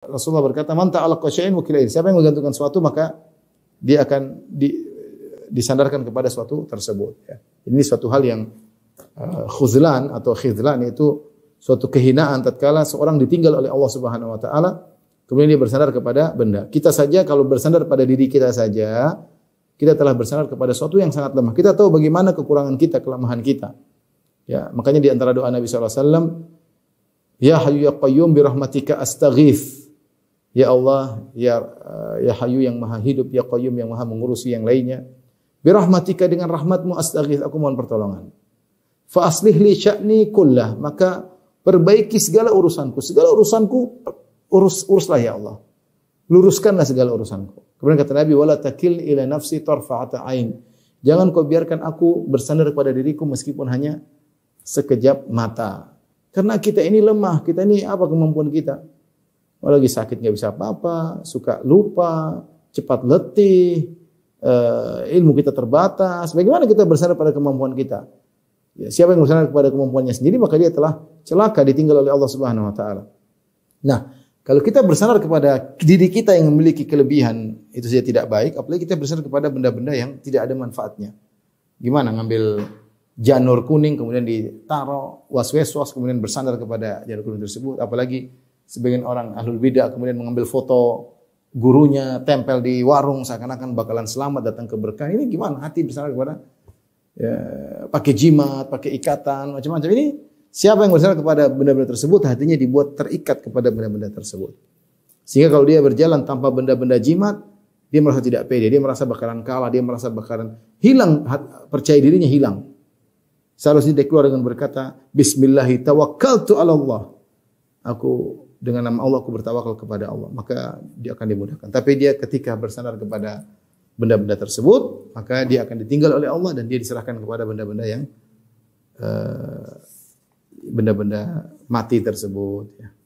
Rasulullah berkata, "Man ta'allaqa syai'in wukila Siapa yang menggantungkan sesuatu maka dia akan di, disandarkan kepada suatu tersebut, ya. Ini suatu hal yang uh, khuzlan atau khizlan itu suatu kehinaan tatkala seorang ditinggal oleh Allah Subhanahu wa taala kemudian dia bersandar kepada benda. Kita saja kalau bersandar pada diri kita saja, kita telah bersandar kepada sesuatu yang sangat lemah. Kita tahu bagaimana kekurangan kita, kelemahan kita. Ya, makanya di antara doa Nabi Alaihi Wasallam, Ya Hayyu Ya Qayyum bi rahmatika astaghith. Ya Allah, ya eh, ya Hayu yang Maha Hidup, ya Qayyum yang Maha Mengurusi yang lainnya. Birahmatika dengan rahmatmu astaghith, aku mohon pertolongan. Fa aslih li sya'ni kullah, maka perbaiki segala urusanku. Segala urusanku urus uruslah ya Allah. Luruskanlah segala urusanku. Kemudian kata Nabi, wala takil ila nafsi tarfa'ata ain. Jangan kau biarkan aku bersandar kepada diriku meskipun hanya sekejap mata. Karena kita ini lemah, kita ini apa kemampuan kita? Kalau lagi sakit nggak bisa apa-apa, suka lupa, cepat letih, uh, ilmu kita terbatas. Bagaimana kita bersandar pada kemampuan kita? Ya, siapa yang bersandar kepada kemampuannya sendiri maka dia telah celaka ditinggal oleh Allah Subhanahu wa taala. Nah, kalau kita bersandar kepada diri kita yang memiliki kelebihan itu saja tidak baik, apalagi kita bersandar kepada benda-benda yang tidak ada manfaatnya. Gimana ngambil janur kuning kemudian ditaruh was-was kemudian bersandar kepada janur kuning tersebut apalagi sebagian orang ahlul bidah kemudian mengambil foto gurunya tempel di warung seakan-akan bakalan selamat datang ke berkah Ini gimana hati besar kepada ya, pakai jimat, pakai ikatan, macam-macam. Ini siapa yang bersalah kepada benda-benda tersebut, hatinya dibuat terikat kepada benda-benda tersebut. Sehingga kalau dia berjalan tanpa benda-benda jimat, dia merasa tidak pede, dia merasa bakalan kalah, dia merasa bakalan hilang percaya dirinya hilang. Seharusnya dia keluar dengan berkata, Bismillahirrahmanirrahim tawakkaltu ala Allah. Aku dengan nama Allah aku bertawakal kepada Allah, maka dia akan dimudahkan. Tapi dia ketika bersandar kepada benda-benda tersebut, maka dia akan ditinggal oleh Allah dan dia diserahkan kepada benda-benda yang eh, benda-benda uh, benda mati tersebut. Ya.